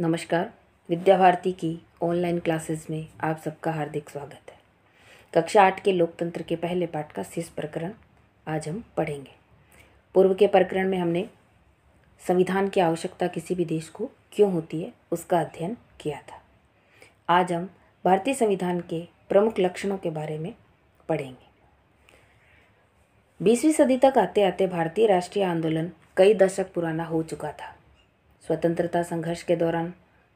नमस्कार विद्या भारती की online classes में आप सबका हार्दिक स्वागत है कक्षा आठ के लोकतंत्र के पहले पाठ का शीर्ष प्रकरण आज हम पढ़ेंगे पूर्व के प्रकरण में हमने संविधान की आवश्यकता किसी भी देश को क्यों होती है उसका अध्ययन किया था आज हम भारतीय संविधान के प्रमुख लक्षणों के बारे में पढ़ेंगे बीसवीं सदी तक आते आते भारतीय राष्ट्रीय आंदोलन कई दशक पुराना हो चुका था स्वतंत्रता संघर्ष के दौरान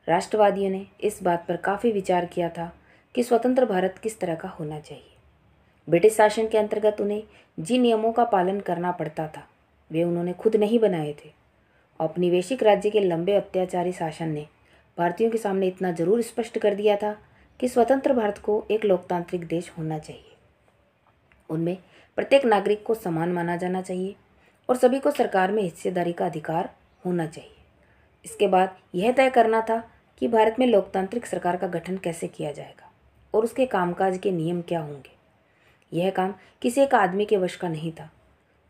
राष्ट्रवादियों ने इस बात पर काफ़ी विचार किया था कि स्वतंत्र भारत किस तरह का होना चाहिए ब्रिटिश शासन के अंतर्गत उन्हें जिन नियमों का पालन करना पड़ता था वे उन्होंने खुद नहीं बनाए थे औपनिवेशिक राज्य के लंबे अत्याचारी शासन ने भारतीयों के सामने इतना जरूर स्पष्ट कर दिया था कि स्वतंत्र भारत को एक लोकतांत्रिक देश होना चाहिए उनमें प्रत्येक नागरिक को समान माना जाना चाहिए और सभी को सरकार में हिस्सेदारी का अधिकार होना चाहिए इसके बाद यह तय करना था कि भारत में लोकतांत्रिक सरकार का गठन कैसे किया जाएगा और उसके कामकाज के नियम क्या होंगे यह काम किसी एक आदमी के वश का नहीं था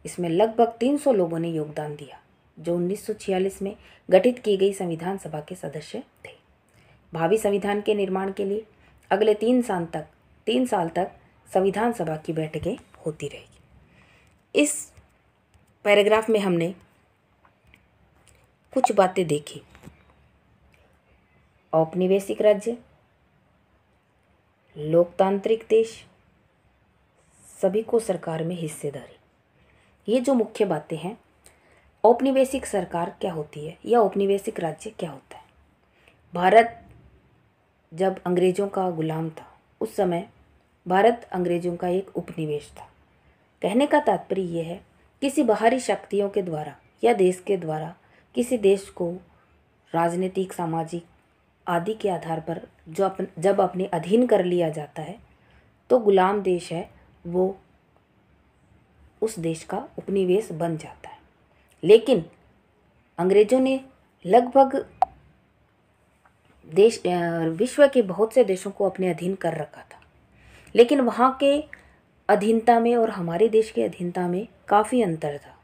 इसमें लगभग 300 लोगों ने योगदान दिया जो 1946 में गठित की गई संविधान सभा के सदस्य थे भावी संविधान के निर्माण के लिए अगले तीन साल तक तीन साल तक संविधान सभा की बैठकें होती रहेगी इस पैराग्राफ में हमने कुछ बातें देखी औपनिवेशिक राज्य लोकतांत्रिक देश सभी को सरकार में हिस्सेदारी ये जो मुख्य बातें हैं औपनिवेशिक सरकार क्या होती है या औपनिवेशिक राज्य क्या होता है भारत जब अंग्रेज़ों का गुलाम था उस समय भारत अंग्रेज़ों का एक उपनिवेश था कहने का तात्पर्य यह है किसी बाहरी शक्तियों के द्वारा या देश के द्वारा किसी देश को राजनीतिक सामाजिक आदि के आधार पर जो अपन जब अपने अधीन कर लिया जाता है तो गुलाम देश है वो उस देश का उपनिवेश बन जाता है लेकिन अंग्रेज़ों ने लगभग देश विश्व के बहुत से देशों को अपने अधीन कर रखा था लेकिन वहाँ के अधीनता में और हमारे देश के अधीनता में काफ़ी अंतर था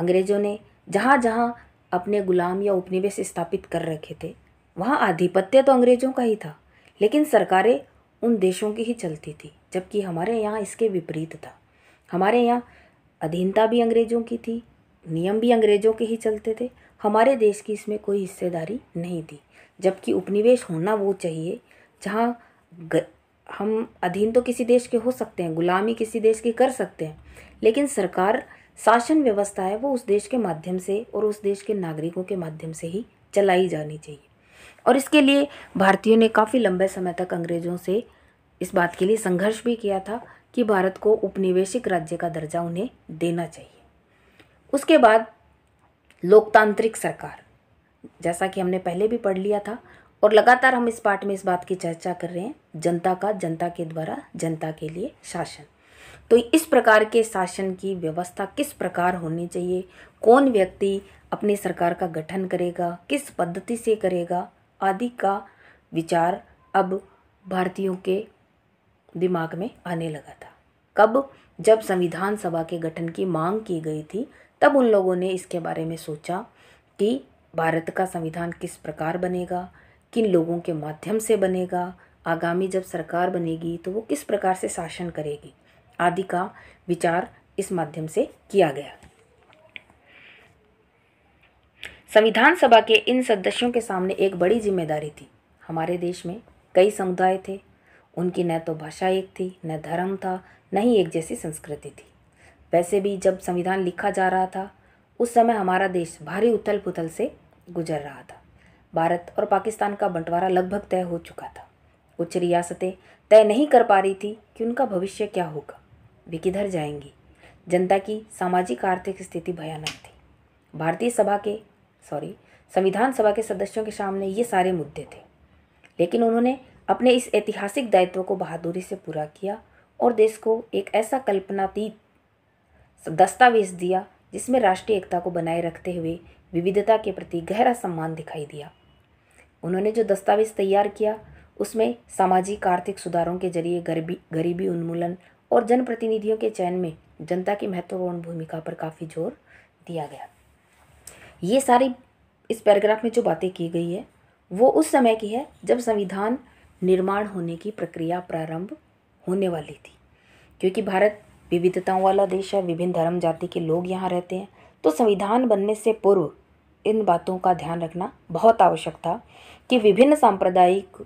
अंग्रेज़ों ने जहाँ जहाँ अपने गुलाम या उपनिवेश स्थापित कर रखे थे वहाँ आधिपत्य तो अंग्रेज़ों का ही था लेकिन सरकारें उन देशों की ही चलती थी जबकि हमारे यहाँ इसके विपरीत था हमारे यहाँ अधीनता भी अंग्रेज़ों की थी नियम भी अंग्रेज़ों के ही चलते थे हमारे देश की इसमें कोई हिस्सेदारी नहीं थी जबकि उपनिवेश होना वो चाहिए जहाँ हम अधीन तो किसी देश के हो सकते हैं गुलामी किसी देश की कर सकते हैं लेकिन सरकार शासन व्यवस्था है वो उस देश के माध्यम से और उस देश के नागरिकों के माध्यम से ही चलाई जानी चाहिए और इसके लिए भारतीयों ने काफ़ी लंबे समय तक अंग्रेज़ों से इस बात के लिए संघर्ष भी किया था कि भारत को उपनिवेशिक राज्य का दर्जा उन्हें देना चाहिए उसके बाद लोकतांत्रिक सरकार जैसा कि हमने पहले भी पढ़ लिया था और लगातार हम इस पाठ में इस बात की चर्चा कर रहे हैं जनता का जनता के द्वारा जनता के लिए शासन तो इस प्रकार के शासन की व्यवस्था किस प्रकार होनी चाहिए कौन व्यक्ति अपनी सरकार का गठन करेगा किस पद्धति से करेगा आदि का विचार अब भारतीयों के दिमाग में आने लगा था कब जब संविधान सभा के गठन की मांग की गई थी तब उन लोगों ने इसके बारे में सोचा कि भारत का संविधान किस प्रकार बनेगा किन लोगों के माध्यम से बनेगा आगामी जब सरकार बनेगी तो वो किस प्रकार से शासन करेगी आदि का विचार इस माध्यम से किया गया संविधान सभा के इन सदस्यों के सामने एक बड़ी जिम्मेदारी थी हमारे देश में कई समुदाय थे उनकी न तो भाषा एक थी न धर्म था न ही एक जैसी संस्कृति थी वैसे भी जब संविधान लिखा जा रहा था उस समय हमारा देश भारी उथल पुथल से गुजर रहा था भारत और पाकिस्तान का बंटवारा लगभग तय हो चुका था कुछ रियासतें तय नहीं कर पा रही थी कि उनका भविष्य क्या होगा वे किधर जाएंगी जनता की सामाजिक आर्थिक स्थिति भयानक थी भारतीय सभा के सॉरी संविधान सभा के सदस्यों के सामने ये सारे मुद्दे थे लेकिन उन्होंने अपने इस ऐतिहासिक दायित्व को बहादुरी से पूरा किया और देश को एक ऐसा कल्पनातीत दस्तावेज दिया जिसमें राष्ट्रीय एकता को बनाए रखते हुए विविधता के प्रति गहरा सम्मान दिखाई दिया उन्होंने जो दस्तावेज तैयार किया उसमें सामाजिक आर्थिक सुधारों के जरिए गरीबी गरीबी उन्मूलन और जनप्रतिनिधियों के चयन में जनता की महत्वपूर्ण भूमिका पर काफ़ी जोर दिया गया ये सारी इस पैराग्राफ में जो बातें की गई है वो उस समय की है जब संविधान निर्माण होने की प्रक्रिया प्रारंभ होने वाली थी क्योंकि भारत विविधताओं वाला देश है विभिन्न धर्म जाति के लोग यहाँ रहते हैं तो संविधान बनने से पूर्व इन बातों का ध्यान रखना बहुत आवश्यक था कि विभिन्न सांप्रदायिक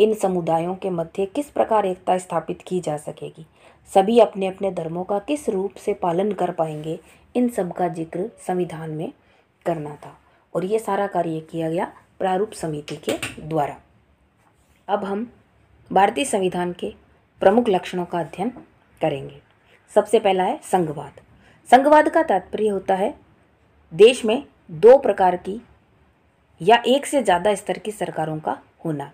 इन समुदायों के मध्य किस प्रकार एकता स्थापित की जा सकेगी सभी अपने अपने धर्मों का किस रूप से पालन कर पाएंगे इन सब का जिक्र संविधान में करना था और ये सारा कार्य किया गया प्रारूप समिति के द्वारा अब हम भारतीय संविधान के प्रमुख लक्षणों का अध्ययन करेंगे सबसे पहला है संघवाद संघवाद का तात्पर्य होता है देश में दो प्रकार की या एक से ज़्यादा स्तर की सरकारों का होना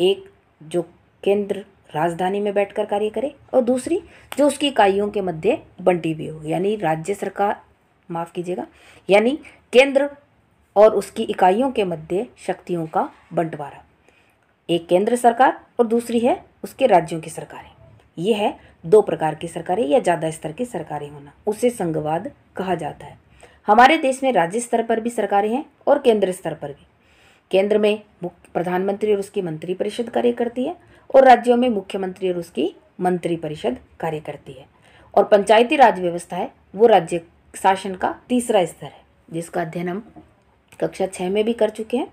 एक जो केंद्र राजधानी में बैठकर कार्य करे और दूसरी जो उसकी इकाइयों के मध्य बंटी भी हो यानी राज्य सरकार माफ़ कीजिएगा यानी केंद्र और उसकी इकाइयों के मध्य शक्तियों का बंटवारा एक केंद्र सरकार और दूसरी है उसके राज्यों की सरकारें ये है दो प्रकार की सरकारें या ज़्यादा स्तर की सरकारें होना उसे संघवाद कहा जाता है हमारे देश में राज्य स्तर पर भी सरकारें हैं और केंद्र स्तर पर भी केंद्र में प्रधानमंत्री और उसकी मंत्रिपरिषद कार्य करती है और राज्यों में मुख्यमंत्री और उसकी मंत्रिपरिषद कार्य करती है और पंचायती राज व्यवस्था है वो राज्य शासन का तीसरा स्तर है जिसका अध्ययन हम कक्षा छः में भी कर चुके हैं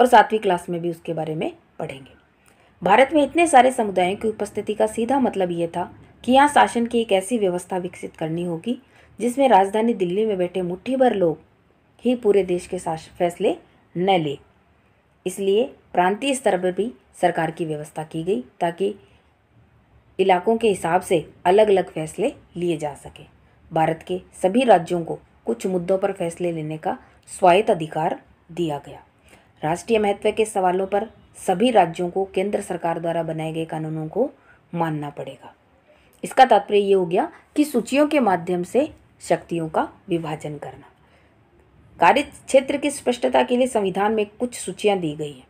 और सातवीं क्लास में भी उसके बारे में पढ़ेंगे भारत में इतने सारे समुदायों की उपस्थिति का सीधा मतलब ये था कि यहाँ शासन की एक ऐसी व्यवस्था विकसित करनी होगी जिसमें राजधानी दिल्ली में बैठे मुट्ठी भर लोग ही पूरे देश के फैसले न ले इसलिए प्रांतीय स्तर पर भी सरकार की व्यवस्था की गई ताकि इलाकों के हिसाब से अलग अलग फैसले लिए जा सके भारत के सभी राज्यों को कुछ मुद्दों पर फैसले लेने का स्वायत्त अधिकार दिया गया राष्ट्रीय महत्व के सवालों पर सभी राज्यों को केंद्र सरकार द्वारा बनाए गए कानूनों को मानना पड़ेगा इसका तात्पर्य ये हो गया कि सूचियों के माध्यम से शक्तियों का विभाजन करना कार्य क्षेत्र की स्पष्टता के लिए संविधान में कुछ सूचियां दी गई हैं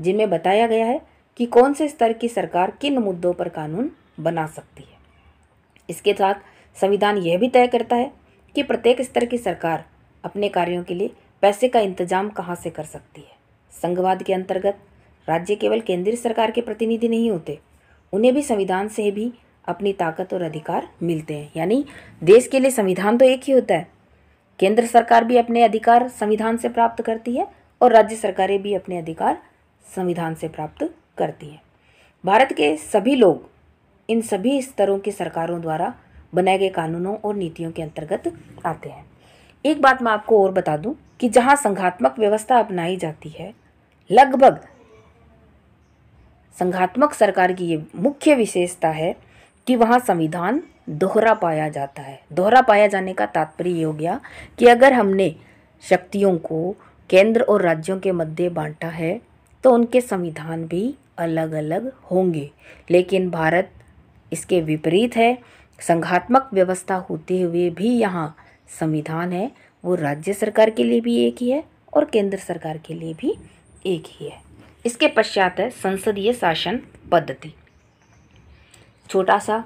जिनमें बताया गया है कि कौन से स्तर की सरकार किन मुद्दों पर कानून बना सकती है इसके साथ संविधान यह भी तय करता है कि प्रत्येक स्तर की सरकार अपने कार्यों के लिए पैसे का इंतजाम कहाँ से कर सकती है संघवाद के अंतर्गत राज्य केवल केंद्रीय सरकार के प्रतिनिधि नहीं होते उन्हें भी संविधान से भी अपनी ताकत और अधिकार मिलते हैं यानी देश के लिए संविधान तो एक ही होता है केंद्र सरकार भी अपने अधिकार संविधान से प्राप्त करती है और राज्य सरकारें भी अपने अधिकार संविधान से प्राप्त करती हैं भारत के सभी लोग इन सभी स्तरों की सरकारों द्वारा बनाए गए कानूनों और नीतियों के अंतर्गत आते हैं एक बात मैं आपको और बता दूं कि जहां संघात्मक व्यवस्था अपनाई जाती है लगभग संघात्मक सरकार की ये मुख्य विशेषता है कि वहाँ संविधान दोहरा पाया जाता है दोहरा पाया जाने का तात्पर्य ये हो गया कि अगर हमने शक्तियों को केंद्र और राज्यों के मध्य बांटा है तो उनके संविधान भी अलग अलग होंगे लेकिन भारत इसके विपरीत है संघात्मक व्यवस्था होते हुए भी यहाँ संविधान है वो राज्य सरकार के लिए भी एक ही है और केंद्र सरकार के लिए भी एक ही है इसके पश्चात है संसदीय शासन पद्धति छोटा सा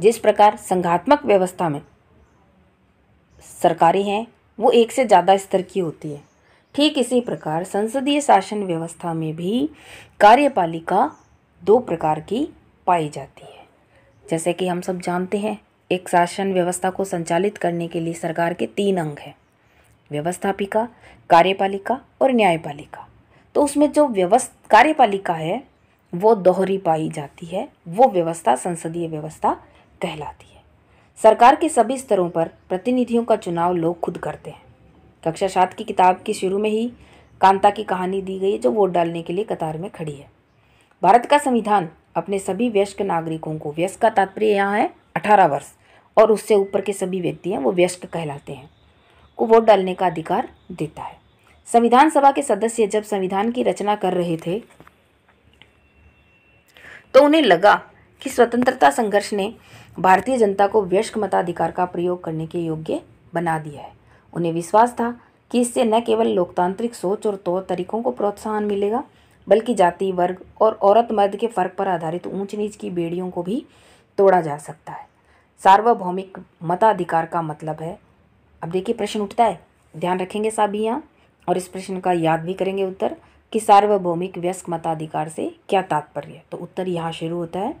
जिस प्रकार संघात्मक व्यवस्था में सरकारी हैं वो एक से ज़्यादा स्तर की होती है ठीक इसी प्रकार संसदीय शासन व्यवस्था में भी कार्यपालिका दो प्रकार की पाई जाती है जैसे कि हम सब जानते हैं एक शासन व्यवस्था को संचालित करने के लिए सरकार के तीन अंग हैं व्यवस्थापिका कार्यपालिका और न्यायपालिका तो उसमें जो व्यवस्था कार्यपालिका है वो दोहरी पाई जाती है वो व्यवस्था संसदीय व्यवस्था कहलाती है सरकार के सभी स्तरों पर प्रतिनिधियों का चुनाव लोग खुद करते हैं कक्षा सात की किताब के शुरू में ही कांता की कहानी दी गई है जो वोट डालने के लिए कतार में खड़ी है भारत का संविधान अपने सभी वयस्क नागरिकों को वयस्क का तात्पर्य यहाँ है अठारह वर्ष और उससे ऊपर के सभी व्यक्ति हैं वो वयस्क कहलाते हैं को वोट डालने का अधिकार देता है संविधान सभा के सदस्य जब संविधान की रचना कर रहे थे तो उन्हें लगा कि स्वतंत्रता संघर्ष ने भारतीय जनता को व्यस्क मताधिकार का प्रयोग करने के योग्य बना दिया है उन्हें विश्वास था कि इससे न केवल लोकतांत्रिक सोच और तौर तरीकों को प्रोत्साहन मिलेगा बल्कि जाति वर्ग और औरत मर्द के फर्क पर आधारित ऊंच नीच की बेड़ियों को भी तोड़ा जा सकता है सार्वभौमिक मताधिकार का मतलब है अब देखिए प्रश्न उठता है ध्यान रखेंगे सभी यहाँ और इस प्रश्न का याद भी करेंगे उत्तर कि सार्वभौमिक व्यस्क मताधिकार से क्या तात्पर्य तो उत्तर यहाँ शुरू होता है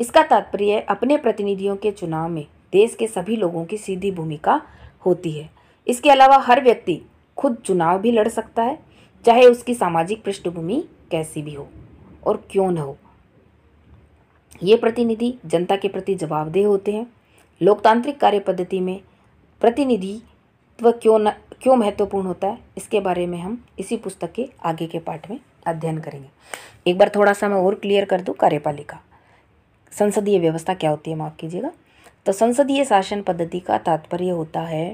इसका तात्पर्य अपने प्रतिनिधियों के चुनाव में देश के सभी लोगों की सीधी भूमिका होती है इसके अलावा हर व्यक्ति खुद चुनाव भी लड़ सकता है चाहे उसकी सामाजिक पृष्ठभूमि कैसी भी हो और क्यों न हो ये प्रतिनिधि जनता के प्रति जवाबदेह होते हैं लोकतांत्रिक कार्य पद्धति में प्रतिनिधित्व क्यों न क्यों महत्वपूर्ण होता है इसके बारे में हम इसी पुस्तक के आगे के पाठ में अध्ययन करेंगे एक बार थोड़ा सा मैं और क्लियर कर दूँ कार्यपालिका संसदीय व्यवस्था क्या होती है माफ़ कीजिएगा तो संसदीय शासन पद्धति का तात्पर्य होता है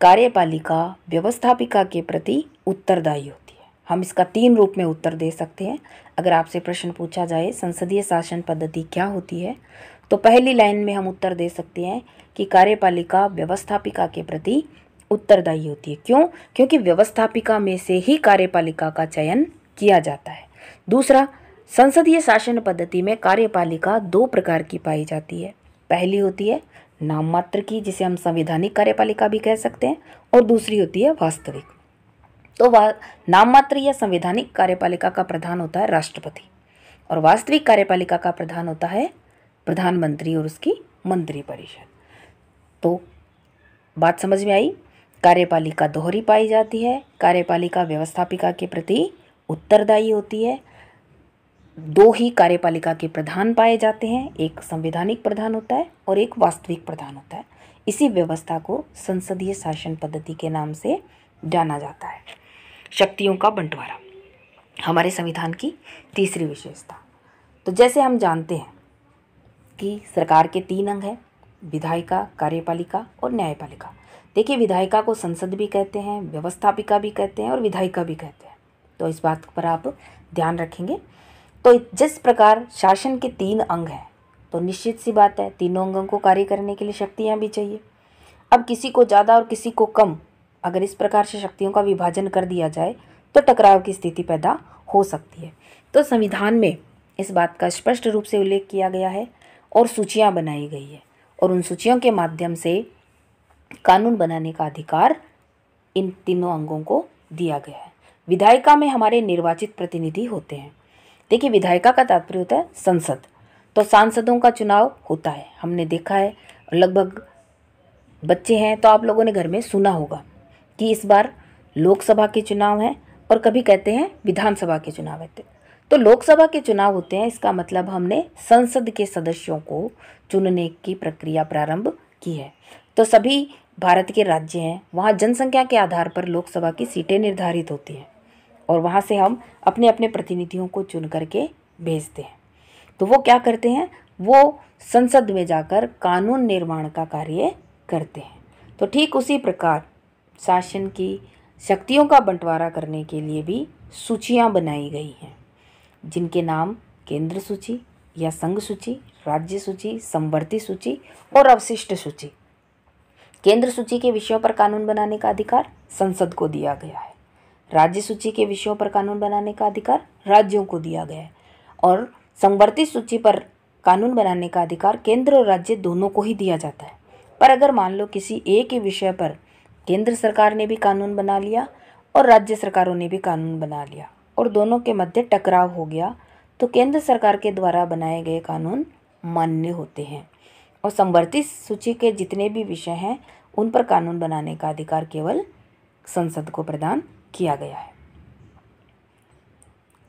कार्यपालिका व्यवस्थापिका के प्रति उत्तरदायी होती है हम इसका तीन रूप में उत्तर दे सकते हैं अगर आपसे प्रश्न पूछा जाए संसदीय शासन पद्धति क्या होती है तो पहली लाइन में हम उत्तर दे सकते हैं कि कार्यपालिका व्यवस्थापिका के प्रति उत्तरदायी होती है क्यों क्योंकि व्यवस्थापिका में से ही कार्यपालिका का चयन किया जाता है दूसरा संसदीय शासन पद्धति में कार्यपालिका दो प्रकार की पाई जाती है पहली होती है नाम मात्र की जिसे हम संवैधानिक कार्यपालिका भी कह सकते हैं और दूसरी होती है वास्तविक तो वा, नाम मात्र या संवैधानिक कार्यपालिका का प्रधान होता है राष्ट्रपति और वास्तविक कार्यपालिका का प्रधान होता है प्रधानमंत्री और उसकी मंत्रिपरिषद तो बात समझ में आई कार्यपालिका दोहरी पाई जाती है कार्यपालिका व्यवस्थापिका के प्रति उत्तरदायी होती है दो ही कार्यपालिका के प्रधान पाए जाते हैं एक संवैधानिक प्रधान होता है और एक वास्तविक प्रधान होता है इसी व्यवस्था को संसदीय शासन पद्धति के नाम से जाना जाता है शक्तियों का बंटवारा हमारे संविधान की तीसरी विशेषता तो जैसे हम जानते हैं कि सरकार के तीन अंग हैं विधायिका कार्यपालिका और न्यायपालिका देखिए विधायिका को संसद भी कहते हैं व्यवस्थापिका भी कहते हैं और विधायिका भी कहते हैं तो इस बात पर आप ध्यान रखेंगे तो जिस प्रकार शासन के तीन अंग हैं तो निश्चित सी बात है तीनों अंगों को कार्य करने के लिए शक्तियाँ भी चाहिए अब किसी को ज़्यादा और किसी को कम अगर इस प्रकार से शक्तियों का विभाजन कर दिया जाए तो टकराव की स्थिति पैदा हो सकती है तो संविधान में इस बात का स्पष्ट रूप से उल्लेख किया गया है और सूचियाँ बनाई गई है और उन सूचियों के माध्यम से कानून बनाने का अधिकार इन तीनों अंगों को दिया गया है विधायिका में हमारे निर्वाचित प्रतिनिधि होते हैं देखिए विधायिका का तात्पर्य होता है संसद तो सांसदों का चुनाव होता है हमने देखा है लगभग बच्चे हैं तो आप लोगों ने घर में सुना होगा कि इस बार लोकसभा के चुनाव हैं और कभी कहते हैं विधानसभा के चुनाव होते तो लोकसभा के चुनाव होते हैं इसका मतलब हमने संसद के सदस्यों को चुनने की प्रक्रिया प्रारंभ की है तो सभी भारत के राज्य हैं वहाँ जनसंख्या के आधार पर लोकसभा की सीटें निर्धारित होती हैं और वहाँ से हम अपने अपने प्रतिनिधियों को चुन करके भेजते हैं तो वो क्या करते हैं वो संसद में जाकर कानून निर्माण का कार्य करते हैं तो ठीक उसी प्रकार शासन की शक्तियों का बंटवारा करने के लिए भी सूचियाँ बनाई गई हैं जिनके नाम केंद्र सूची या संघ सूची राज्य सूची संवर्ती सूची और अवशिष्ट सूची केंद्र सूची के विषयों पर कानून बनाने का अधिकार संसद को दिया गया है राज्य सूची के विषयों पर कानून बनाने का अधिकार राज्यों को दिया गया है और संवर्ती सूची पर कानून बनाने का अधिकार केंद्र और राज्य दोनों को ही दिया जाता है पर अगर मान लो किसी एक ही विषय पर केंद्र सरकार ने भी कानून बना लिया और राज्य सरकारों ने भी कानून बना लिया और दोनों के मध्य टकराव हो गया तो केंद्र सरकार के द्वारा बनाए गए कानून मान्य होते हैं और संवर्ती सूची के जितने भी विषय हैं उन पर कानून बनाने का अधिकार केवल संसद को प्रदान किया गया है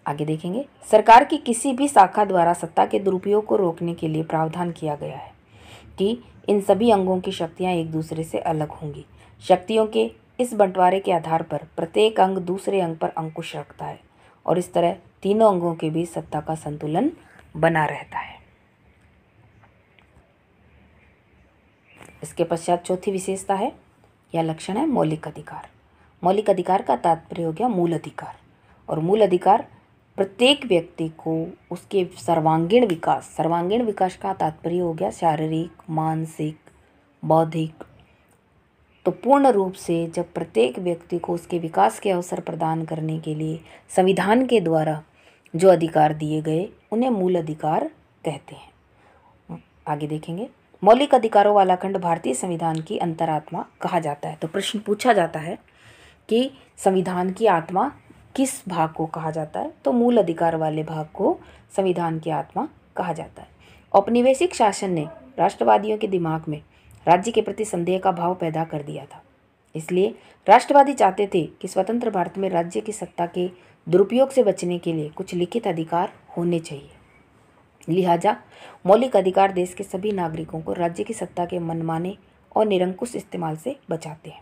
आगे देखेंगे सरकार की किसी भी शाखा द्वारा सत्ता के दुरुपयोग को रोकने के लिए प्रावधान किया गया है कि इन सभी अंगों की शक्तियाँ एक दूसरे से अलग होंगी शक्तियों के इस बंटवारे के आधार पर प्रत्येक अंग दूसरे अंग पर अंकुश रखता है और इस तरह तीनों अंगों के बीच सत्ता का संतुलन बना रहता है इसके पश्चात चौथी विशेषता है यह लक्षण है मौलिक अधिकार मौलिक अधिकार का तात्पर्य हो गया मूल अधिकार और मूल अधिकार प्रत्येक व्यक्ति को उसके सर्वांगीण विकास सर्वांगीण विकास का तात्पर्य हो गया शारीरिक मानसिक बौद्धिक तो पूर्ण रूप से जब प्रत्येक व्यक्ति को उसके विकास के अवसर प्रदान करने के लिए संविधान के द्वारा जो अधिकार दिए गए उन्हें मूल अधिकार कहते हैं आगे देखेंगे मौलिक अधिकारों वाला खंड भारतीय संविधान की अंतरात्मा कहा जाता है तो प्रश्न पूछा जाता है कि संविधान की आत्मा किस भाग को कहा जाता है तो मूल अधिकार वाले भाग को संविधान की आत्मा कहा जाता है औपनिवेशिक शासन ने राष्ट्रवादियों के दिमाग में राज्य के प्रति संदेह का भाव पैदा कर दिया था इसलिए राष्ट्रवादी चाहते थे कि स्वतंत्र भारत में राज्य की सत्ता के दुरुपयोग से बचने के लिए कुछ लिखित अधिकार होने चाहिए लिहाजा मौलिक अधिकार देश के सभी नागरिकों को राज्य की सत्ता के मनमाने और निरंकुश इस्तेमाल से बचाते हैं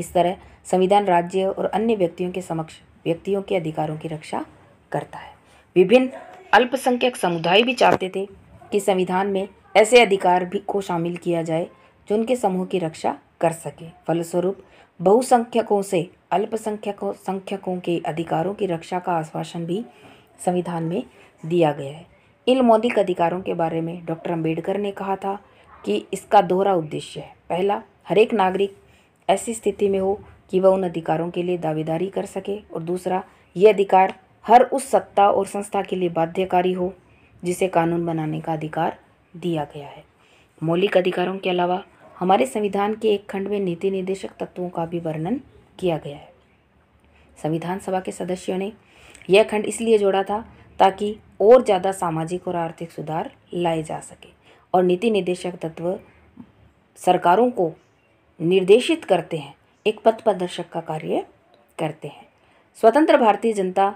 इस तरह संविधान राज्य और अन्य व्यक्तियों के समक्ष व्यक्तियों के अधिकारों की रक्षा करता है विभिन्न अल्पसंख्यक समुदाय भी चाहते थे कि संविधान में ऐसे अधिकार भी को शामिल किया जाए जो उनके समूह की रक्षा कर सके फलस्वरूप बहुसंख्यकों से अल्पसंख्यकों संख्यकों के अधिकारों की रक्षा का आश्वासन भी संविधान में दिया गया है इन मौलिक अधिकारों के बारे में डॉक्टर अंबेडकर ने कहा था कि इसका दोहरा उद्देश्य है पहला हरेक नागरिक ऐसी स्थिति में हो कि वह उन अधिकारों के लिए दावेदारी कर सके और दूसरा ये अधिकार हर उस सत्ता और संस्था के लिए बाध्यकारी हो जिसे कानून बनाने का अधिकार दिया गया है मौलिक अधिकारों के अलावा हमारे संविधान के एक खंड में नीति निर्देशक तत्वों का भी वर्णन किया गया है संविधान सभा के सदस्यों ने यह खंड इसलिए जोड़ा था ताकि और ज़्यादा सामाजिक और आर्थिक सुधार लाए जा सके और नीति निदेशक तत्व सरकारों को निर्देशित करते हैं एक पथ प्रदर्शक का कार्य करते हैं स्वतंत्र भारतीय जनता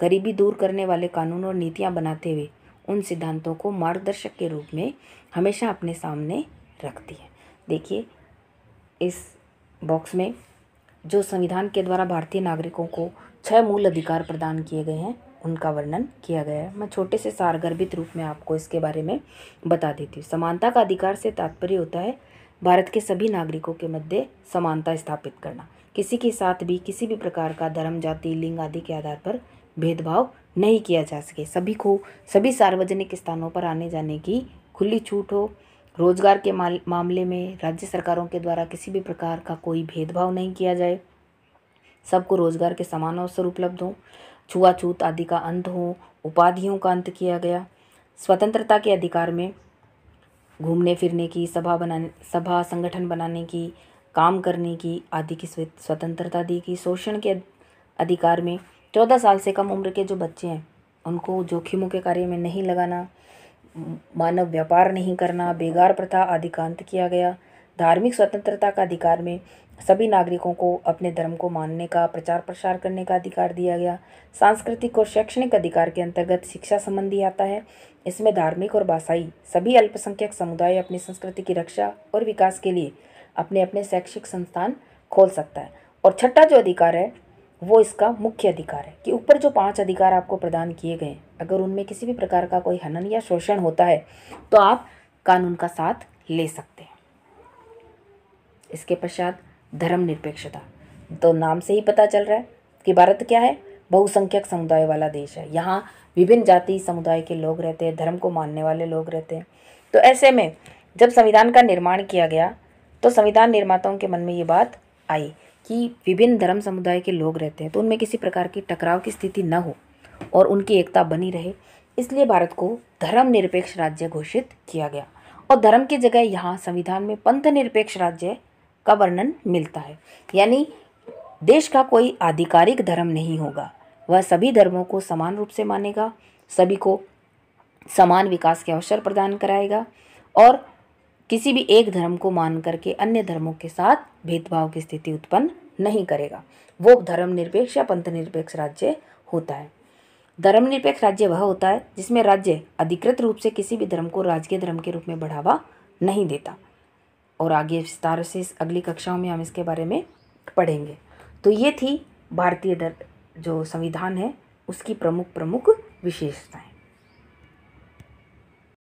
गरीबी दूर करने वाले कानून और नीतियाँ बनाते हुए उन सिद्धांतों को मार्गदर्शक के रूप में हमेशा अपने सामने रखती है देखिए इस बॉक्स में जो संविधान के द्वारा भारतीय नागरिकों को छह मूल अधिकार प्रदान किए गए हैं उनका वर्णन किया गया है मैं छोटे से सारगर्भित रूप में आपको इसके बारे में बता देती हूँ समानता का अधिकार से तात्पर्य होता है भारत के सभी नागरिकों के मध्य समानता स्थापित करना किसी के साथ भी किसी भी प्रकार का धर्म जाति लिंग आदि के आधार पर भेदभाव नहीं किया जा सके सभी को सभी सार्वजनिक स्थानों पर आने जाने की खुली छूट हो रोजगार के मामले में राज्य सरकारों के द्वारा किसी भी प्रकार का कोई भेदभाव नहीं किया जाए सबको रोजगार के समान अवसर उपलब्ध हों छुआछूत आदि का अंत हो उपाधियों का अंत किया गया स्वतंत्रता के अधिकार में घूमने फिरने की सभा बनाने सभा संगठन बनाने की काम करने की आदि की स्वतंत्रता दी गई शोषण के अधिकार में चौदह साल से कम उम्र के जो बच्चे हैं उनको जोखिमों के कार्य में नहीं लगाना मानव व्यापार नहीं करना बेगार प्रथा आदि का अंत किया गया धार्मिक स्वतंत्रता का अधिकार में सभी नागरिकों को अपने धर्म को मानने का प्रचार प्रसार करने का अधिकार दिया गया सांस्कृतिक और शैक्षणिक अधिकार के अंतर्गत शिक्षा संबंधी आता है इसमें धार्मिक और भाषाई सभी अल्पसंख्यक समुदाय अपनी संस्कृति की रक्षा और विकास के लिए अपने अपने शैक्षिक संस्थान खोल सकता है और छठा जो अधिकार है वो इसका मुख्य अधिकार है कि ऊपर जो पांच अधिकार आपको प्रदान किए गए अगर उनमें किसी भी प्रकार का कोई हनन या शोषण होता है तो आप कानून का साथ ले सकते हैं इसके पश्चात धर्मनिरपेक्षता तो नाम से ही पता चल रहा है कि भारत क्या है बहुसंख्यक समुदाय वाला देश है यहाँ विभिन्न जाति समुदाय के लोग रहते हैं धर्म को मानने वाले लोग रहते हैं तो ऐसे में जब संविधान का निर्माण किया गया तो संविधान निर्माताओं के मन में ये बात आई कि विभिन्न धर्म समुदाय के लोग रहते हैं तो उनमें किसी प्रकार की टकराव की स्थिति न हो और उनकी एकता बनी रहे इसलिए भारत को धर्म निरपेक्ष राज्य घोषित किया गया और धर्म की जगह यहाँ संविधान में पंथ निरपेक्ष राज्य का वर्णन मिलता है यानी देश का कोई आधिकारिक धर्म नहीं होगा वह सभी धर्मों को समान रूप से मानेगा सभी को समान विकास के अवसर प्रदान कराएगा और किसी भी एक धर्म को मान करके अन्य धर्मों के साथ भेदभाव की स्थिति उत्पन्न नहीं करेगा वो धर्मनिरपेक्ष या पंथनिरपेक्ष राज्य होता है धर्मनिरपेक्ष राज्य वह होता है जिसमें राज्य अधिकृत रूप से किसी भी धर्म को राजकीय धर्म के रूप में बढ़ावा नहीं देता और आगे विस्तार से अगली कक्षाओं में हम इसके बारे में पढ़ेंगे तो ये थी भारतीय जो संविधान है उसकी प्रमुख प्रमुख विशेषताएं